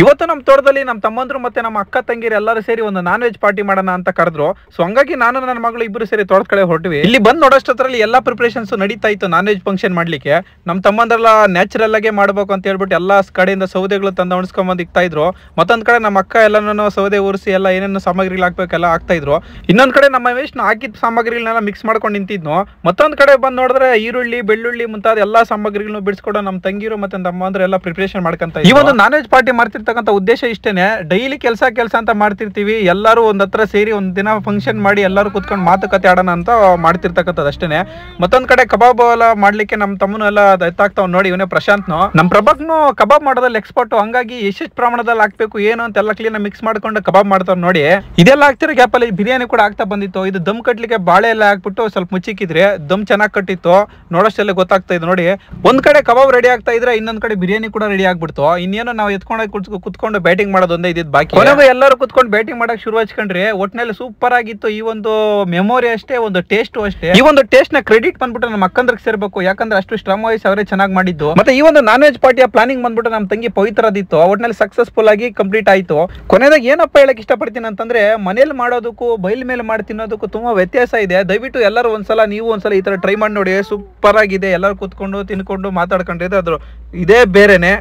ಇವತ್ತು ನಮ್ಮ ತೋಟದಲ್ಲಿ ನಮ್ಮ ತಮ್ಮಂದ್ರು ಮತ್ತೆ ನಮ್ಮ ಅಕ್ಕ ತಂಗಿರು ಎಲ್ಲರೂ ಸೇರಿ ಒಂದು ನಾನ್ ವೆಜ್ ಪಾರ್ಟಿ ಮಾಡೋಣ ಅಂತ ಕರೆದ್ರು ಸೊ ಹಂಗಾಗಿ ನಾನು ನನ್ನ ಮಗಳು ಇಬ್ಬರು ಸೇರಿ ತೋಟದ ಕಡೆ ಹೊರಟಿವಿ ಇಲ್ಲಿ ಬಂದು ನೋಡೋಷ್ಟರಲ್ಲಿ ಎಲ್ಲ ಪ್ರಿಪರೇಷನ್ಸ್ ನಡೀತಾ ಇತ್ತು ನಾನ್ ವೆಜ್ ಫಂಕ್ಷನ್ ಮಾಡ್ಲಿಕ್ಕೆ ನಮ್ಮ ತಮ್ಮಂದ್ರೆಲ್ಲ ನ್ಯಾಚುರಲ್ ಆಗಿ ಮಾಡ್ಬೇಕು ಅಂತ ಹೇಳ್ಬಿಟ್ಟು ಎಲ್ಲ ಕಡೆಯಿಂದ ಸೌದೆಗಳು ತಂದು ಉಣಿಸ್ಕೊಂಬಂದು ಇಕ್ತಾ ಇದ್ರು ಮತ್ತೊಂದ್ ಕಡೆ ನಮ್ಮ ಅಕ್ಕ ಎಲ್ಲಾನು ಸೌದೆ ಉರಿಸಿ ಎಲ್ಲ ಏನೇನು ಸಾಮಗ್ರಿಗಳು ಹಾಕ್ಬೇಕೆಲ್ಲ ಆಗ್ತಾ ಇದ್ರು ಇನ್ನೊಂದ್ ಕಡೆ ನಮ್ಮ ವೇಸ್ಟ್ ಹಾಕಿದ ಸಾಮಗ್ರಿಗಳನ್ನೆಲ್ಲ ಮಿಕ್ಸ್ ಮಾಡ್ಕೊಂಡು ನಿಂತಿದ್ನು ಮತ್ತೊಂದ್ ಕಡೆ ಬಂದ್ ನೋಡಿದ್ರೆ ಈರುಳ್ಳಿ ಬೆಳ್ಳುಳ್ಳಿ ಮುಂತಾದ ಎಲ್ಲ ಸಾಮಗ್ರಿಗಳನ್ನು ಬಿಡಿಸ್ಕೊಡೋ ನಮ್ಮ ತಂಗಿರು ಮತ್ತೆ ತಮ್ಮಂದ್ರೆ ಎಲ್ಲ ಪ್ರಿಪರೇಷನ್ ಮಾಡ್ಕೊಂತ ಈ ಒಂದು ನಾನ್ ವೆಜ್ ಪಾರ್ಟಿ ಮಾಡ್ತಿದ್ರು ಮಾಡಿರ್ತಕ್ಕಂಥ ಉದ್ದೇಶ ಇಷ್ಟೇ ಡೈಲಿ ಕೆಲಸ ಕೆಲಸ ಅಂತ ಮಾಡ್ತಿರ್ತೀವಿ ಎಲ್ಲರೂ ಒಂದು ಹತ್ರ ಸೇರಿ ಒಂದು ದಿನ ಫಂಕ್ಷನ್ ಮಾಡಿ ಎಲ್ಲರೂ ಕೂತ್ಕೊಂಡು ಮಾತುಕತೆ ಆಡೋಣ ಅಂತ ಮಾಡ್ತಿರ್ತಕ್ಕಂಥದ್ದು ಅಷ್ಟೇನೆ ಮತ್ತೊಂದು ಕಡೆ ಕಬಾಬ್ ಎಲ್ಲ ಮಾಡಲಿಕ್ಕೆ ನಮ್ಮ ಎಲ್ಲ ಎತ್ತಾಗ್ತಾವ್ ನೋಡಿ ಇವನೇ ಪ್ರಶಾಂತ್ನು ನಮ್ಮ ಪ್ರಭಾಕ್ನು ಕಬಾಬ್ ಮಾಡೋದಲ್ಲಿ ಎಕ್ಸ್ಪರ್ಟ್ ಹಂಗಾಗಿ ಎಷ್ಟೆಷ್ಟು ಪ್ರಮಾಣದಲ್ಲಿ ಹಾಕ್ಬೇಕು ಏನು ಅಂತ ಎಲ್ಲ ಮಿಕ್ಸ್ ಮಾಡ್ಕೊಂಡು ಕಬಾಬ್ ಮಾಡ್ತಾವ್ ನೋಡಿ ಇದೆಲ್ಲ ಹಾಕ್ತಿರೋ ಗ್ಯಾಪಲ್ಲಿ ಬಿರಿಯಾನಿ ಕೂಡ ಆಗ್ತಾ ಬಂದಿತ್ತು ಇದು ದಮ್ ಕಟ್ಟಲಿಕ್ಕೆ ಬಾಳೆ ಎಲ್ಲ ಹಾಕ್ಬಿಟ್ಟು ಸ್ವಲ್ಪ ಮುಚ್ಚಿಕ್ಕಿದ್ರೆ ದಮ್ ಚೆನ್ನಾಗಿ ಕಟ್ಟಿತ್ತು ನೋಡೋಷ್ಟೆಲ್ಲ ಗೊತ್ತಾಗ್ತಾ ಇದೆ ನೋಡಿ ಒಂದ್ ಕಡೆ ಕಬಾಬ್ ರೆಡಿ ಆಗ್ತಾ ಇದ್ರೆ ಇನ್ನೊಂದ್ ಕಡೆ ಬಿರಿಯಾನಿ ಕೂಡ ರೆಡಿ ಆಗ್ಬಿಡ್ತು ಇನ್ನೇನು ನಾವು ಎತ್ಕೊಂಡೋಗಿ ಕುತ್ಕೊಂಡು ಬ್ಯಾಟಿಂಗ್ ಮಾಡೋದೊಂದೇ ಇದ್ದಿದ್ದು ಬಾಕಿ ಕೊನೆಗೂ ಎಲ್ಲರೂ ಕುತ್ಕೊಂಡು ಬ್ಯಾಟಿಂಗ್ ಮಾಡಕ್ ಶುರು ಹಚ್ಕೊಂಡ್ರೆ ಒಟ್ಟಿನಲ್ಲಿ ಸೂಪರ್ ಆಗಿತ್ತು ಈ ಒಂದು ಮೆಮೊರಿ ಅಷ್ಟೇ ಒಂದು ಟೇಸ್ಟ್ ಅಷ್ಟೇ ಈ ಒಂದು ಟೇಸ್ಟ್ ನ ಕ್ರೆಡಿಟ್ ಬಂದ್ಬಿಟ್ಟು ನಮ್ಮ ಅಕ್ಕಂದ್ರಿಗೆ ಸೇರ್ಬೇಕು ಯಾಕಂದ್ರೆ ಅಷ್ಟು ಶ್ರಮ ವಹಿಸಿ ಅವರೇ ಚೆನ್ನಾಗಿ ಮಾಡಿದ್ದು ಮತ್ತೆ ಈ ಒಂದು ನಾನ್ ವೆಜ್ ಪಾರ್ಟಿಯ ಪ್ಲಾನಿಂಗ್ ಬಂದ್ಬಿಟ್ಟು ನಮ್ಮ ತಂಗಿ ಪವಿತ್ರದಿತ್ತು ಒಟ್ಟಿನಲ್ಲಿ ಸಕ್ಸಸ್ಫುಲ್ ಆಗಿ ಕಂಪ್ಲೀಟ್ ಆಯ್ತು ಕೊನೆದಾಗ ಏನಪ್ಪ ಹೇಳಕ್ ಇಷ್ಟಪಡ್ತೀನಿ ಅಂತಂದ್ರೆ ಮನೇಲಿ ಮಾಡೋದಕ್ಕೂ ಬೈಲ್ ಮೇಲೆ ಮಾಡಿ ತಿನ್ನೋದಕ್ಕೂ ತುಂಬಾ ವ್ಯತ್ಯಾಸ ಇದೆ ದಯವಿಟ್ಟು ಎಲ್ಲರೂ ಒಂದ್ಸಲ ನೀವು ಒಂದ್ಸಲ ಈ ತರ ಟ್ರೈ ಮಾಡಿ ನೋಡಿ ಸೂಪರ್ ಆಗಿದೆ ಎಲ್ಲರೂ ಕೂತ್ಕೊಂಡು ತಿನ್ಕೊಂಡು ಮಾತಾಡ್ಕೊಂಡಿದ್ರೆ ಅದ್ರ ಇದೇ ಬೇರೆನೆ